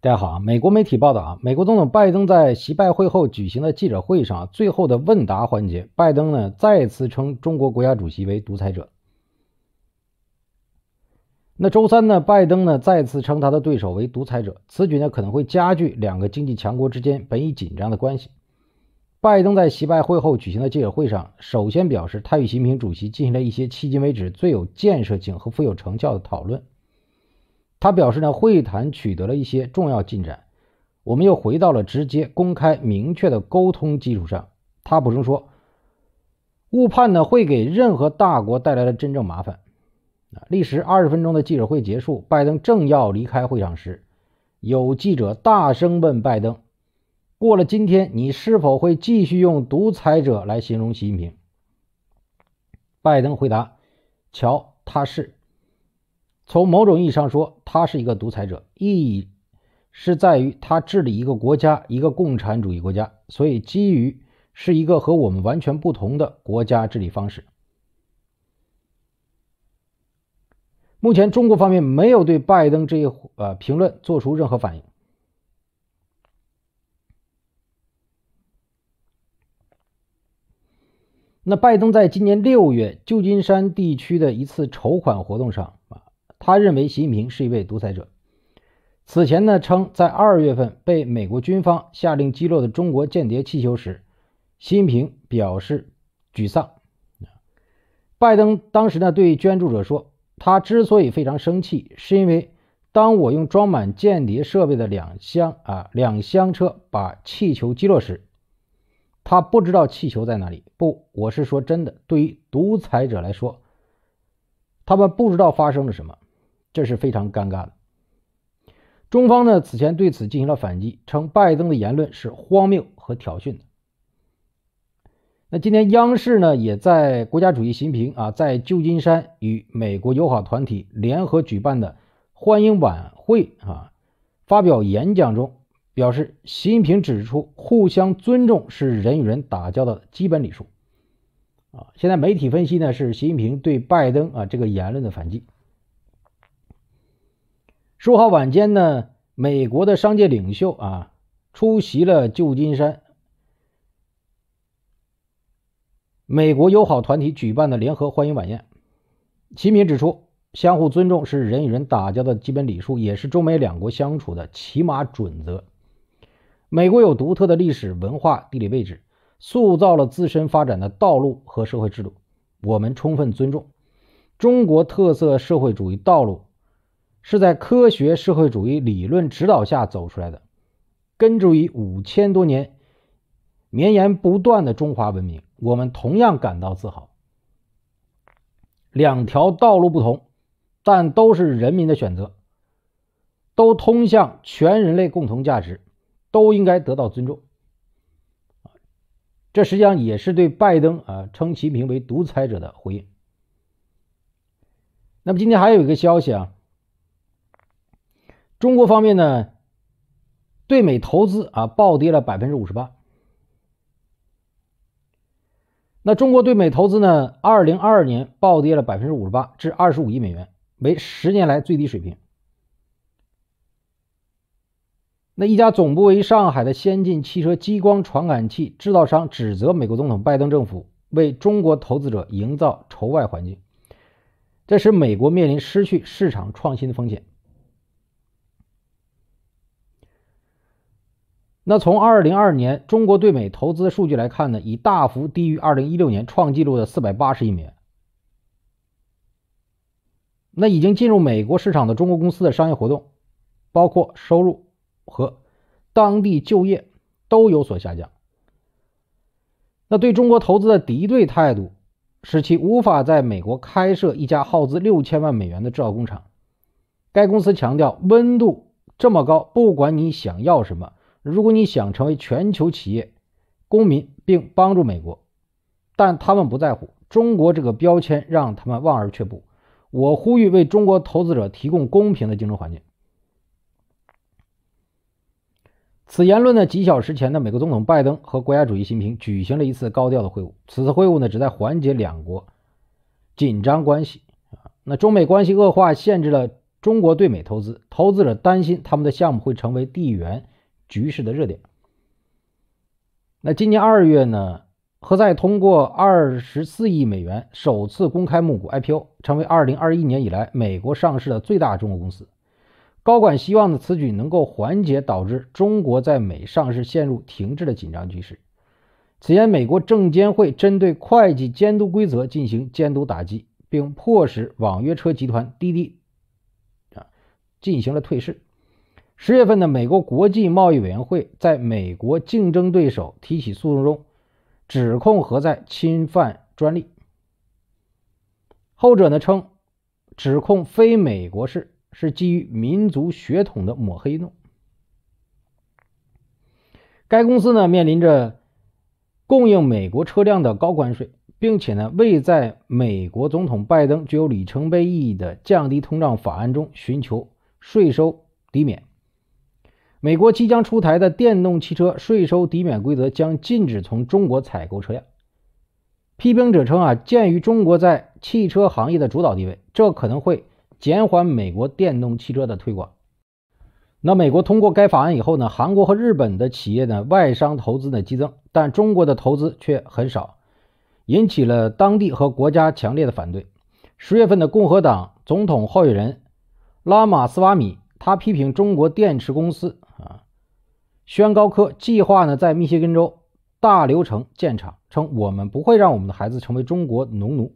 大家好啊！美国媒体报道啊，美国总统拜登在习拜会后举行的记者会上，最后的问答环节，拜登呢再次称中国国家主席为独裁者。那周三呢，拜登呢再次称他的对手为独裁者，此举呢可能会加剧两个经济强国之间本已紧张的关系。拜登在习拜会后举行的记者会上，首先表示他与习近平主席进行了一些迄今为止最有建设性和富有成效的讨论。他表示呢，会谈取得了一些重要进展，我们又回到了直接、公开、明确的沟通基础上。他补充说，误判呢会给任何大国带来了真正麻烦。历时二十分钟的记者会结束，拜登正要离开会场时，有记者大声问拜登：“过了今天，你是否会继续用独裁者来形容习近平？”拜登回答：“瞧，他是。”从某种意义上说，他是一个独裁者，意义是在于他治理一个国家，一个共产主义国家，所以基于是一个和我们完全不同的国家治理方式。目前，中国方面没有对拜登这一呃评论做出任何反应。那拜登在今年六月旧金山地区的一次筹款活动上。他认为习近平是一位独裁者。此前呢，称在二月份被美国军方下令击落的中国间谍气球时，习近平表示沮丧。拜登当时呢对捐助者说：“他之所以非常生气，是因为当我用装满间谍设备的两箱啊两箱车把气球击落时，他不知道气球在哪里。不，我是说真的，对于独裁者来说，他们不知道发生了什么。”这是非常尴尬的。中方呢此前对此进行了反击，称拜登的言论是荒谬和挑衅的。那今天央视呢也在国家主席习近平啊在旧金山与美国友好团体联合举办的欢迎晚会啊发表演讲中表示，习近平指出，互相尊重是人与人打交道的基本礼数啊。现在媒体分析呢是习近平对拜登啊这个言论的反击。十号晚间呢，美国的商界领袖啊出席了旧金山美国友好团体举办的联合欢迎晚宴。齐敏指出，相互尊重是人与人打交道的基本礼数，也是中美两国相处的起码准则。美国有独特的历史文化、地理位置，塑造了自身发展的道路和社会制度，我们充分尊重中国特色社会主义道路。是在科学社会主义理论指导下走出来的，根植于五千多年绵延不断的中华文明，我们同样感到自豪。两条道路不同，但都是人民的选择，都通向全人类共同价值，都应该得到尊重。这实际上也是对拜登啊称其名为独裁者的回应。那么今天还有一个消息啊。中国方面呢，对美投资啊暴跌了百分之五十八。那中国对美投资呢，二零二二年暴跌了百分之五十八，至二十五亿美元，为十年来最低水平。那一家总部位于上海的先进汽车激光传感器制造商指责美国总统拜登政府为中国投资者营造仇外环境，这使美国面临失去市场创新的风险。那从二零二年中国对美投资数据来看呢，已大幅低于二零一六年创纪录的四百八十亿美元。那已经进入美国市场的中国公司的商业活动，包括收入和当地就业都有所下降。那对中国投资的敌对态度，使其无法在美国开设一家耗资六千万美元的制造工厂。该公司强调：“温度这么高，不管你想要什么。”如果你想成为全球企业公民并帮助美国，但他们不在乎中国这个标签，让他们望而却步。我呼吁为中国投资者提供公平的竞争环境。此言论呢，几小时前的美国总统拜登和国家主席习近平举行了一次高调的会晤。此次会晤呢，旨在缓解两国紧张关系。啊，那中美关系恶化限制了中国对美投资，投资者担心他们的项目会成为地缘。局势的热点。那今年二月呢，何在通过二十四亿美元首次公开募股 IPO，成为二零二一年以来美国上市的最大中国公司。高管希望的此举能够缓解导致中国在美上市陷入停滞的紧张局势。此前，美国证监会针对会计监督规则进行监督打击，并迫使网约车集团滴滴啊进行了退市。十月份呢，美国国际贸易委员会在美国竞争对手提起诉讼中，指控何在侵犯专利。后者呢称，指控非美国式是基于民族血统的抹黑动。该公司呢面临着供应美国车辆的高关税，并且呢未在美国总统拜登具有里程碑意义的降低通胀法案中寻求税收抵免。美国即将出台的电动汽车税收抵免规则将禁止从中国采购车辆。批评者称啊，鉴于中国在汽车行业的主导地位，这可能会减缓美国电动汽车的推广。那美国通过该法案以后呢？韩国和日本的企业呢，外商投资呢激增，但中国的投资却很少，引起了当地和国家强烈的反对。十月份的共和党总统候选人拉马斯瓦米，他批评中国电池公司。宣高科计划呢在密歇根州大流城建厂，称我们不会让我们的孩子成为中国农奴。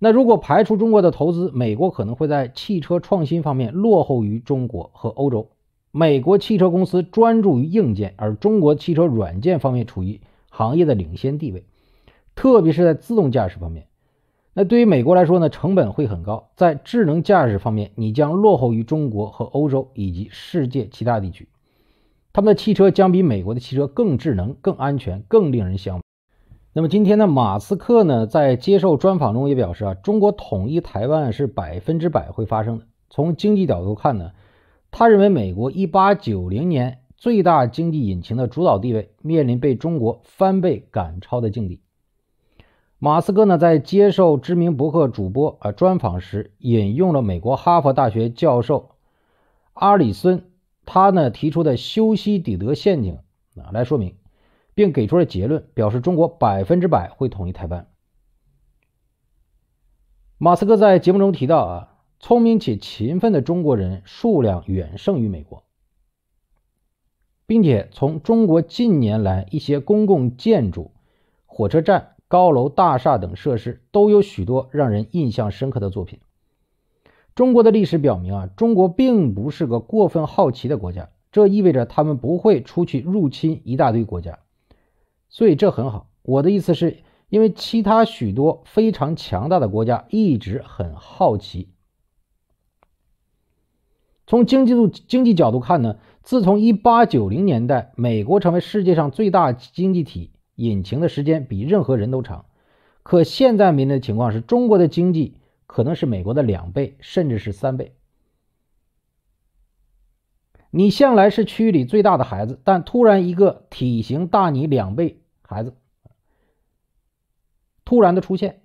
那如果排除中国的投资，美国可能会在汽车创新方面落后于中国和欧洲。美国汽车公司专注于硬件，而中国汽车软件方面处于行业的领先地位，特别是在自动驾驶方面。那对于美国来说呢，成本会很高，在智能驾驶方面你将落后于中国和欧洲以及世界其他地区。他们的汽车将比美国的汽车更智能、更安全、更令人向往。那么今天呢，马斯克呢在接受专访中也表示啊，中国统一台湾是百分之百会发生的。从经济角度看呢，他认为美国一八九零年最大经济引擎的主导地位面临被中国翻倍赶超的境地。马斯克呢在接受知名博客主播啊专访时，引用了美国哈佛大学教授阿里森。他呢提出的修昔底德陷阱啊来说明，并给出了结论，表示中国百分之百会统一台湾。马斯克在节目中提到啊，聪明且勤奋的中国人数量远胜于美国，并且从中国近年来一些公共建筑、火车站、高楼大厦等设施都有许多让人印象深刻的作品。中国的历史表明啊，中国并不是个过分好奇的国家，这意味着他们不会出去入侵一大堆国家，所以这很好。我的意思是因为其他许多非常强大的国家一直很好奇。从经济度经济角度看呢，自从一八九零年代美国成为世界上最大经济体引擎的时间比任何人都长，可现在面临的情况是中国的经济。可能是美国的两倍，甚至是三倍。你向来是区域里最大的孩子，但突然一个体型大你两倍孩子突然的出现，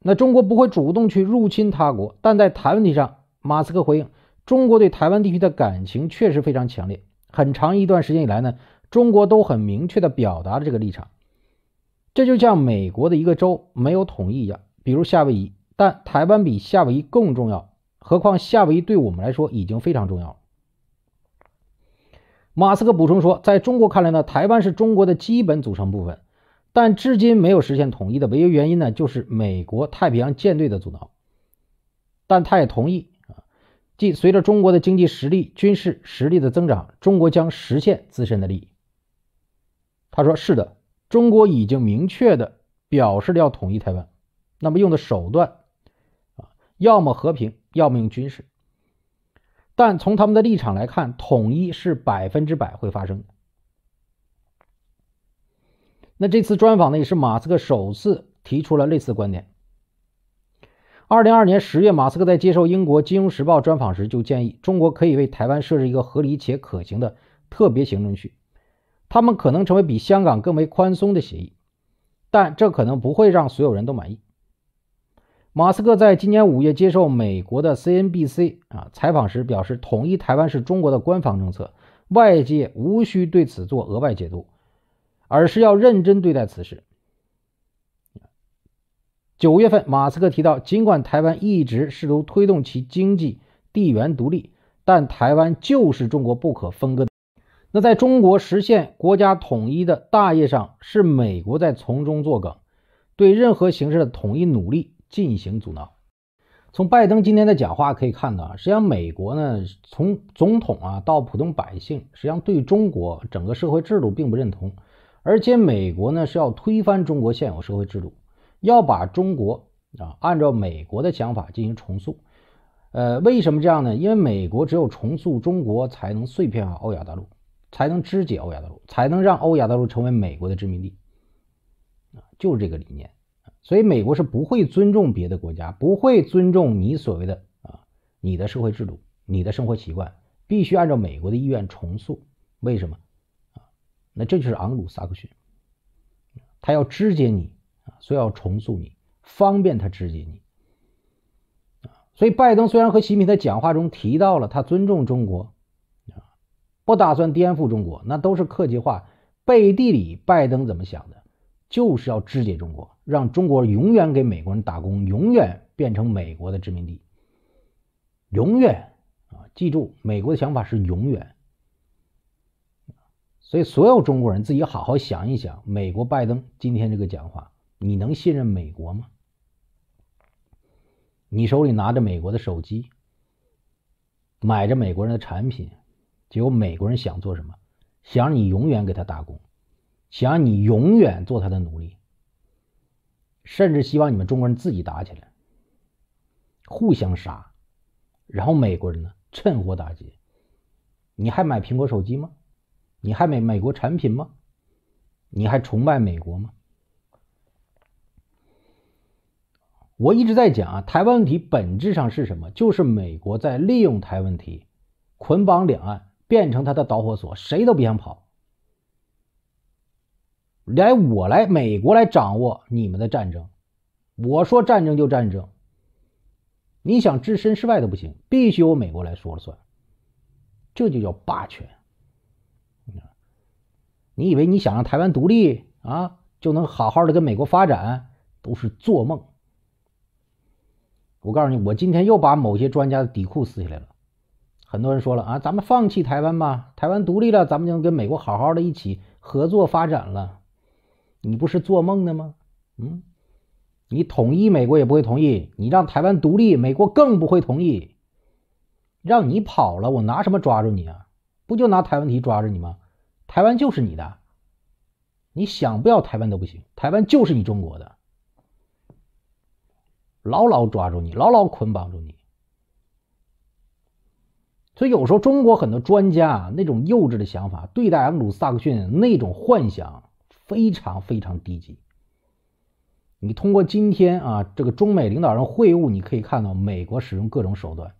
那中国不会主动去入侵他国，但在台问题上，马斯克回应：中国对台湾地区的感情确实非常强烈。很长一段时间以来呢，中国都很明确的表达了这个立场。这就像美国的一个州没有统一一样，比如夏威夷。但台湾比夏威夷更重要，何况夏威夷对我们来说已经非常重要。马斯克补充说，在中国看来呢，台湾是中国的基本组成部分，但至今没有实现统一的唯一原因呢，就是美国太平洋舰队的阻挠。但他也同意啊，即随着中国的经济实力、军事实力的增长，中国将实现自身的利益。他说：“是的。”中国已经明确的表示了要统一台湾，那么用的手段啊，要么和平，要么用军事。但从他们的立场来看，统一是百分之百会发生。那这次专访呢，也是马斯克首次提出了类似观点。二零二年十月，马斯克在接受英国《金融时报》专访时就建议，中国可以为台湾设置一个合理且可行的特别行政区。他们可能成为比香港更为宽松的协议，但这可能不会让所有人都满意。马斯克在今年五月接受美国的 CNBC 啊采访时表示：“统一台湾是中国的官方政策，外界无需对此做额外解读，而是要认真对待此事。”九月份，马斯克提到，尽管台湾一直试图推动其经济地缘独立，但台湾就是中国不可分割。那在中国实现国家统一的大业上，是美国在从中作梗，对任何形式的统一努力进行阻挠。从拜登今天的讲话可以看到，实际上美国呢，从总统啊到普通百姓，实际上对中国整个社会制度并不认同，而且美国呢是要推翻中国现有社会制度，要把中国啊按照美国的想法进行重塑。呃，为什么这样呢？因为美国只有重塑中国，才能碎片化欧亚大陆。才能肢解欧亚大陆，才能让欧亚大陆成为美国的殖民地，啊，就是这个理念。所以美国是不会尊重别的国家，不会尊重你所谓的啊，你的社会制度、你的生活习惯，必须按照美国的意愿重塑。为什么？啊，那这就是昂鲁萨克逊，他要肢解你啊，所以要重塑你，方便他肢解你。啊，所以拜登虽然和习近平的讲话中提到了他尊重中国。不打算颠覆中国，那都是客气话。背地里，拜登怎么想的？就是要肢解中国，让中国永远给美国人打工，永远变成美国的殖民地。永远啊！记住，美国的想法是永远。所以，所有中国人自己好好想一想，美国拜登今天这个讲话，你能信任美国吗？你手里拿着美国的手机，买着美国人的产品。果美国人想做什么，想让你永远给他打工，想让你永远做他的奴隶，甚至希望你们中国人自己打起来，互相杀，然后美国人呢趁火打劫。你还买苹果手机吗？你还买美国产品吗？你还崇拜美国吗？我一直在讲啊，台湾问题本质上是什么？就是美国在利用台湾问题捆绑两岸。变成他的导火索，谁都别想跑。来，我来美国来掌握你们的战争，我说战争就战争。你想置身事外都不行，必须由美国来说了算。这就叫霸权。你以为你想让台湾独立啊，就能好好的跟美国发展，都是做梦。我告诉你，我今天又把某些专家的底裤撕下来了。很多人说了啊，咱们放弃台湾吧，台湾独立了，咱们就跟美国好好的一起合作发展了。你不是做梦呢吗？嗯，你统一美国也不会同意，你让台湾独立，美国更不会同意。让你跑了，我拿什么抓住你啊？不就拿台湾题抓住你吗？台湾就是你的，你想不要台湾都不行，台湾就是你中国的，牢牢抓住你，牢牢捆绑住你。所以有时候中国很多专家啊，那种幼稚的想法，对待鲁萨克逊那种幻想非常非常低级。你通过今天啊这个中美领导人会晤，你可以看到美国使用各种手段，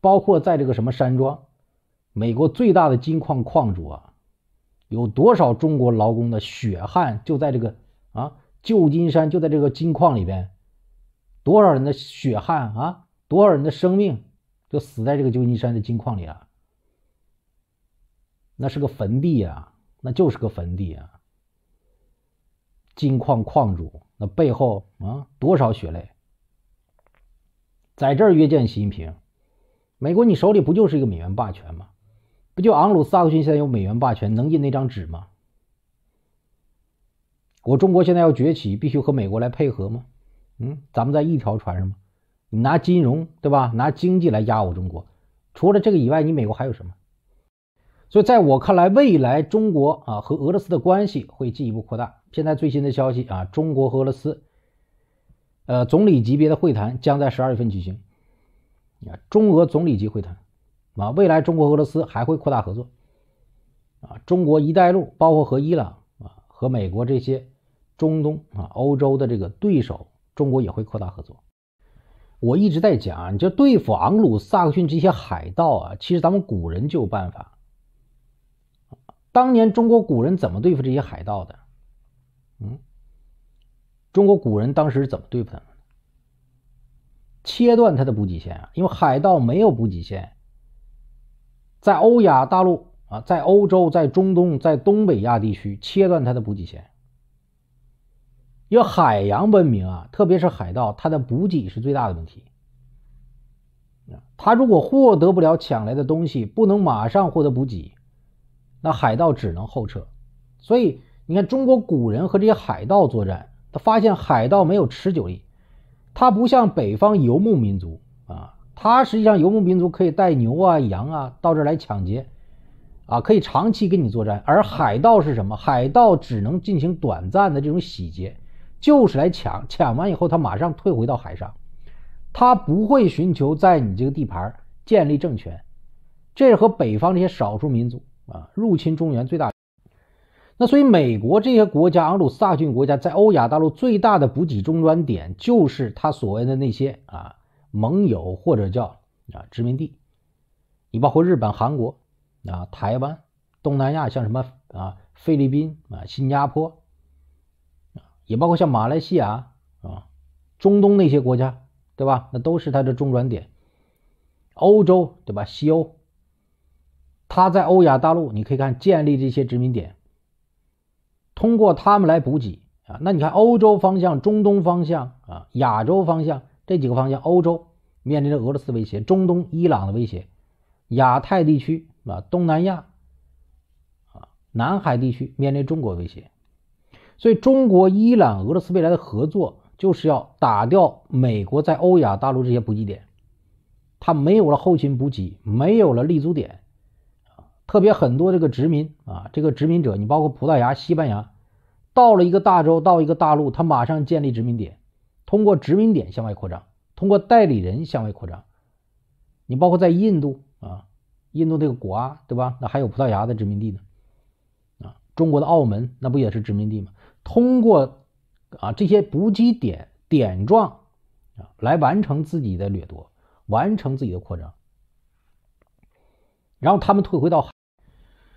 包括在这个什么山庄，美国最大的金矿矿主啊，有多少中国劳工的血汗就在这个啊旧金山就在这个金矿里边，多少人的血汗啊，多少人的生命。就死在这个旧金山的金矿里啊！那是个坟地呀，那就是个坟地啊。金矿矿主那背后啊，多少血泪，在这儿约见习近平。美国，你手里不就是一个美元霸权吗？不就昂鲁萨克逊现在有美元霸权，能印那张纸吗？我中国现在要崛起，必须和美国来配合吗？嗯，咱们在一条船上吗？你拿金融对吧？拿经济来压我中国。除了这个以外，你美国还有什么？所以在我看来，未来中国啊和俄罗斯的关系会进一步扩大。现在最新的消息啊，中国和俄罗斯呃总理级别的会谈将在十二月份举行。啊，中俄总理级会谈啊，未来中国俄罗斯还会扩大合作啊。中国一带一路包括和伊朗啊、和美国这些中东啊、欧洲的这个对手，中国也会扩大合作。我一直在讲，你就对付昂鲁、萨克逊这些海盗啊，其实咱们古人就有办法。当年中国古人怎么对付这些海盗的？嗯，中国古人当时怎么对付他们？切断他的补给线啊，因为海盗没有补给线。在欧亚大陆啊，在欧洲、在中东、在东北亚地区，切断他的补给线。因为海洋文明啊，特别是海盗，它的补给是最大的问题。啊，他如果获得不了抢来的东西，不能马上获得补给，那海盗只能后撤。所以你看，中国古人和这些海盗作战，他发现海盗没有持久力，他不像北方游牧民族啊，他实际上游牧民族可以带牛啊、羊啊到这来抢劫，啊，可以长期跟你作战。而海盗是什么？海盗只能进行短暂的这种洗劫。就是来抢，抢完以后他马上退回到海上，他不会寻求在你这个地盘建立政权。这是和北方这些少数民族啊入侵中原最大那所以美国这些国家，昂鲁萨逊国家在欧亚大陆最大的补给终端点，就是他所谓的那些啊盟友或者叫啊殖民地，你包括日本、韩国啊台湾、东南亚像什么啊菲律宾啊新加坡。也包括像马来西亚啊、中东那些国家，对吧？那都是它的中转点。欧洲，对吧？西欧，它在欧亚大陆，你可以看建立这些殖民点，通过他们来补给啊。那你看欧洲方向、中东方向啊、亚洲方向这几个方向，欧洲面临着俄罗斯威胁，中东伊朗的威胁，亚太地区啊、东南亚啊、南海地区面临中国威胁。所以，中国、伊朗、俄罗斯未来的合作就是要打掉美国在欧亚大陆这些补给点，它没有了后勤补给，没有了立足点。特别很多这个殖民啊，这个殖民者，你包括葡萄牙、西班牙，到了一个大洲，到一个大陆，他马上建立殖民点，通过殖民点向外扩张，通过代理人向外扩张。你包括在印度啊，印度这个国啊，对吧？那还有葡萄牙的殖民地呢？啊，中国的澳门那不也是殖民地吗？通过，啊这些补给点点状，啊来完成自己的掠夺，完成自己的扩张，然后他们退回到海，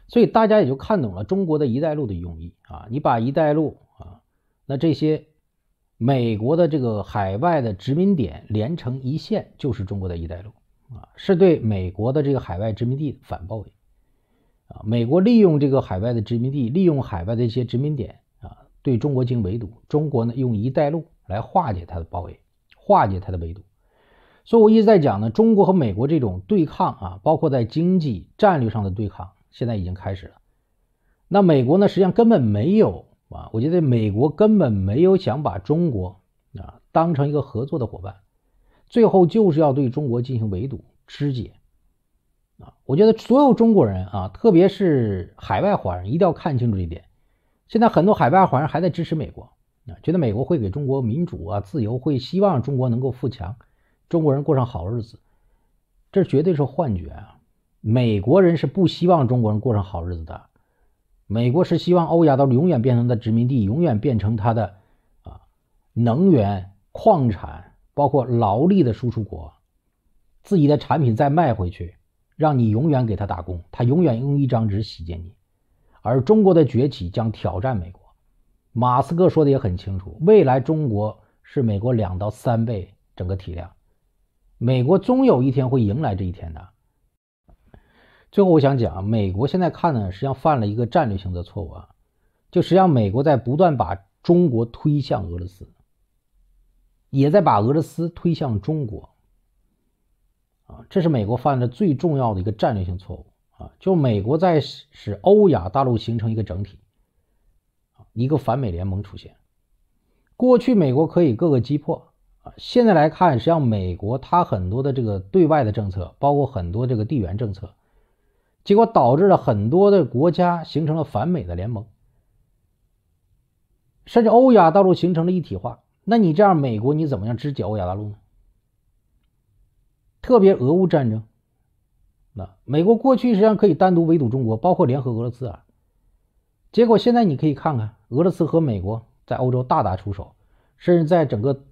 所以大家也就看懂了中国的一带路的用意啊！你把一带路啊，那这些美国的这个海外的殖民点连成一线，就是中国的一带路啊，是对美国的这个海外殖民地反包围，啊，美国利用这个海外的殖民地，利用海外的一些殖民点。对中国进行围堵，中国呢用“一带一路”来化解它的包围，化解它的围堵。所以，我一直在讲呢，中国和美国这种对抗啊，包括在经济战略上的对抗，现在已经开始了。那美国呢，实际上根本没有啊，我觉得美国根本没有想把中国啊当成一个合作的伙伴，最后就是要对中国进行围堵、肢解啊。我觉得所有中国人啊，特别是海外华人，一定要看清楚这一点。现在很多海外华人还在支持美国，啊，觉得美国会给中国民主啊、自由，会希望中国能够富强，中国人过上好日子，这绝对是幻觉啊！美国人是不希望中国人过上好日子的，美国是希望欧亚都永远变成他的殖民地，永远变成他的啊能源、矿产，包括劳力的输出国，自己的产品再卖回去，让你永远给他打工，他永远用一张纸洗劫你。而中国的崛起将挑战美国，马斯克说的也很清楚，未来中国是美国两到三倍整个体量，美国终有一天会迎来这一天的。最后我想讲，美国现在看呢，实际上犯了一个战略性的错误啊，就实际上美国在不断把中国推向俄罗斯，也在把俄罗斯推向中国，啊，这是美国犯的最重要的一个战略性错误。就美国在使欧亚大陆形成一个整体，一个反美联盟出现。过去美国可以各个击破啊，现在来看，实际上美国它很多的这个对外的政策，包括很多这个地缘政策，结果导致了很多的国家形成了反美的联盟，甚至欧亚大陆形成了一体化。那你这样，美国你怎么样肢解欧亚大陆呢？特别俄乌战争。那美国过去实际上可以单独围堵中国，包括联合俄罗斯啊。结果现在你可以看看，俄罗斯和美国在欧洲大打出手，甚至在整个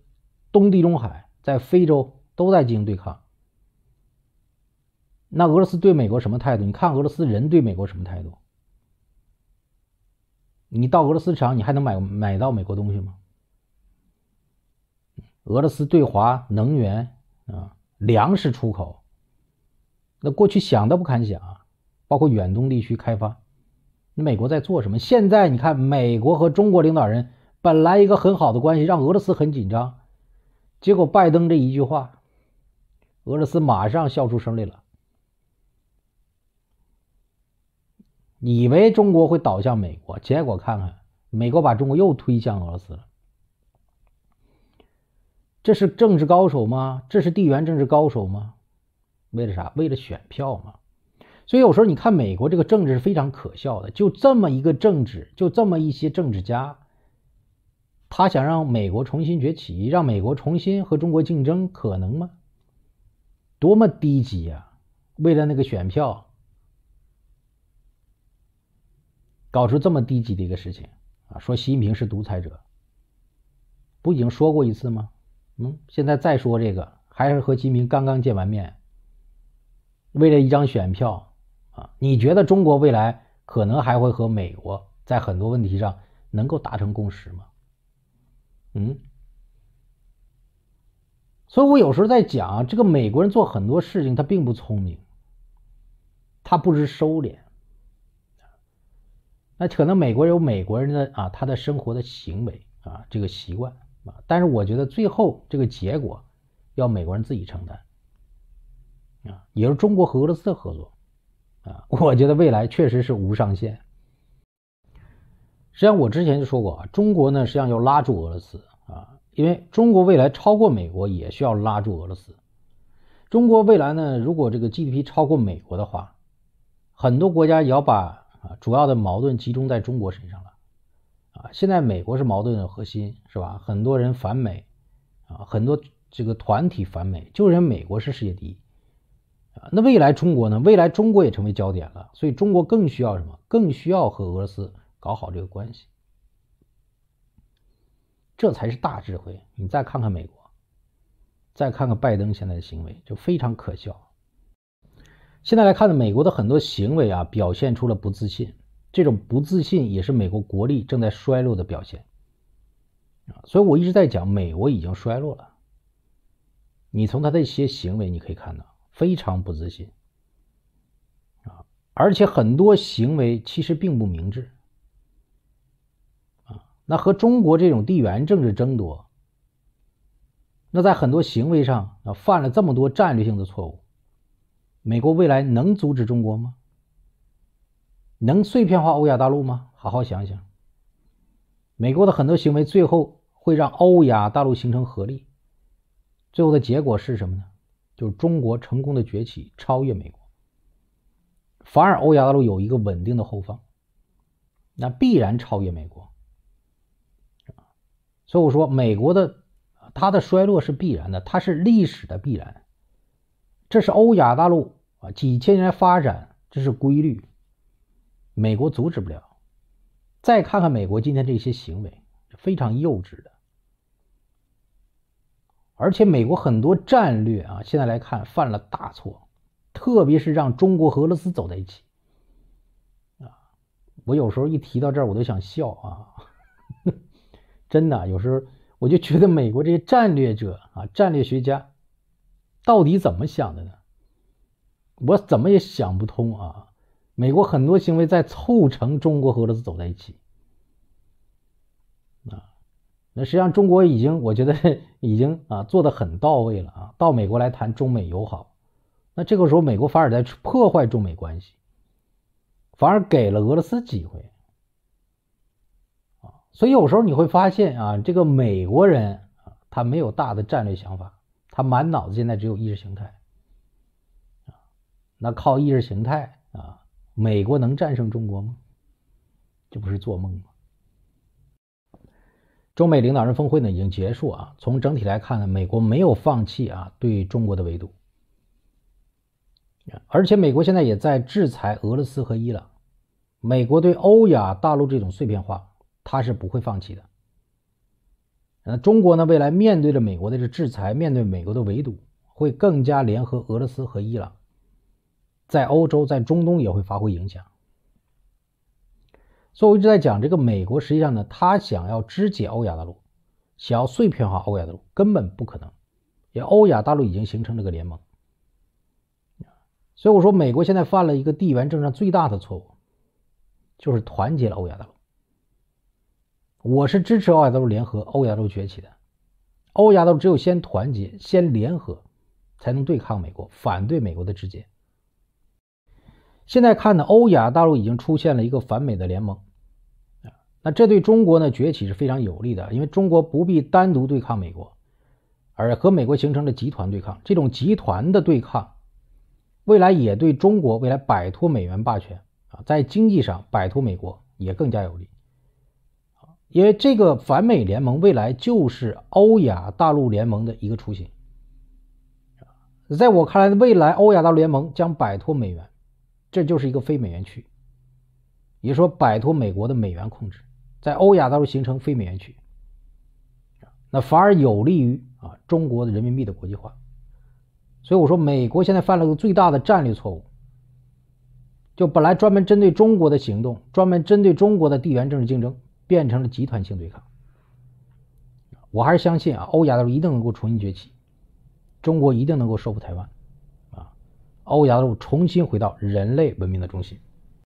东地中海、在非洲都在进行对抗。那俄罗斯对美国什么态度？你看俄罗斯人对美国什么态度？你到俄罗斯场，你还能买买到美国东西吗？俄罗斯对华能源啊、粮食出口。那过去想都不敢想，啊，包括远东地区开发，那美国在做什么？现在你看，美国和中国领导人本来一个很好的关系，让俄罗斯很紧张。结果拜登这一句话，俄罗斯马上笑出声来了。以为中国会倒向美国，结果看看，美国把中国又推向俄罗斯了。这是政治高手吗？这是地缘政治高手吗？为了啥？为了选票嘛。所以有时候你看，美国这个政治是非常可笑的。就这么一个政治，就这么一些政治家，他想让美国重新崛起，让美国重新和中国竞争，可能吗？多么低级啊！为了那个选票，搞出这么低级的一个事情啊！说习近平是独裁者，不已经说过一次吗？嗯，现在再说这个，还是和习近平刚刚见完面。为了一张选票，啊，你觉得中国未来可能还会和美国在很多问题上能够达成共识吗？嗯，所以我有时候在讲，这个美国人做很多事情他并不聪明，他不知收敛。那可能美国有美国人的啊，他的生活的行为啊，这个习惯啊，但是我觉得最后这个结果要美国人自己承担。啊，也是中国和俄罗斯的合作，啊，我觉得未来确实是无上限。实际上我之前就说过啊，中国呢实际上要拉住俄罗斯啊，因为中国未来超过美国也需要拉住俄罗斯。中国未来呢，如果这个 GDP 超过美国的话，很多国家也要把啊主要的矛盾集中在中国身上了，啊，现在美国是矛盾的核心是吧？很多人反美啊，很多这个团体反美，就是为美国是世界第一。啊，那未来中国呢？未来中国也成为焦点了，所以中国更需要什么？更需要和俄罗斯搞好这个关系。这才是大智慧。你再看看美国，再看看拜登现在的行为，就非常可笑。现在来看呢，美国的很多行为啊，表现出了不自信。这种不自信也是美国国力正在衰落的表现。啊，所以我一直在讲，美国已经衰落了。你从他的一些行为，你可以看到。非常不自信啊！而且很多行为其实并不明智啊。那和中国这种地缘政治争夺，那在很多行为上啊犯了这么多战略性的错误，美国未来能阻止中国吗？能碎片化欧亚大陆吗？好好想想，美国的很多行为最后会让欧亚大陆形成合力，最后的结果是什么呢？就是中国成功的崛起，超越美国，反而欧亚大陆有一个稳定的后方，那必然超越美国。所以我说，美国的它的衰落是必然的，它是历史的必然，这是欧亚大陆啊几千年来发展，这是规律，美国阻止不了。再看看美国今天这些行为，非常幼稚的。而且美国很多战略啊，现在来看犯了大错，特别是让中国和俄罗斯走在一起。啊，我有时候一提到这儿，我都想笑啊！真的，有时候我就觉得美国这些战略者啊，战略学家到底怎么想的呢？我怎么也想不通啊！美国很多行为在促成中国和俄罗斯走在一起。啊。那实际上，中国已经，我觉得已经啊做得很到位了啊。到美国来谈中美友好，那这个时候美国反而在破坏中美关系，反而给了俄罗斯机会啊。所以有时候你会发现啊，这个美国人啊，他没有大的战略想法，他满脑子现在只有意识形态啊。那靠意识形态啊，美国能战胜中国吗？这不是做梦吗？中美领导人峰会呢已经结束啊，从整体来看呢，美国没有放弃啊对中国的围堵，而且美国现在也在制裁俄罗斯和伊朗，美国对欧亚大陆这种碎片化，它是不会放弃的。那中国呢，未来面对着美国的这制裁，面对美国的围堵，会更加联合俄罗斯和伊朗，在欧洲、在中东也会发挥影响。所以，我一直在讲，这个美国实际上呢，他想要肢解欧亚大陆，想要碎片化欧亚大陆，根本不可能。因为欧亚大陆已经形成了个联盟。所以我说，美国现在犯了一个地缘政治上最大的错误，就是团结了欧亚大陆。我是支持欧亚大陆联合、欧亚大陆崛起的。欧亚大陆只有先团结、先联合，才能对抗美国，反对美国的肢解。现在看呢，欧亚大陆已经出现了一个反美的联盟，那这对中国呢崛起是非常有利的，因为中国不必单独对抗美国，而和美国形成了集团对抗。这种集团的对抗，未来也对中国未来摆脱美元霸权啊，在经济上摆脱美国也更加有利。因为这个反美联盟未来就是欧亚大陆联盟的一个雏形。在我看来，未来欧亚大陆联盟将摆脱美元。这就是一个非美元区，也说摆脱美国的美元控制，在欧亚大陆形成非美元区，那反而有利于啊中国的人民币的国际化。所以我说美国现在犯了个最大的战略错误，就本来专门针对中国的行动，专门针对中国的地缘政治竞争，变成了集团性对抗。我还是相信啊，欧亚大陆一定能够重新崛起，中国一定能够收复台湾。欧亚大陆重新回到人类文明的中心。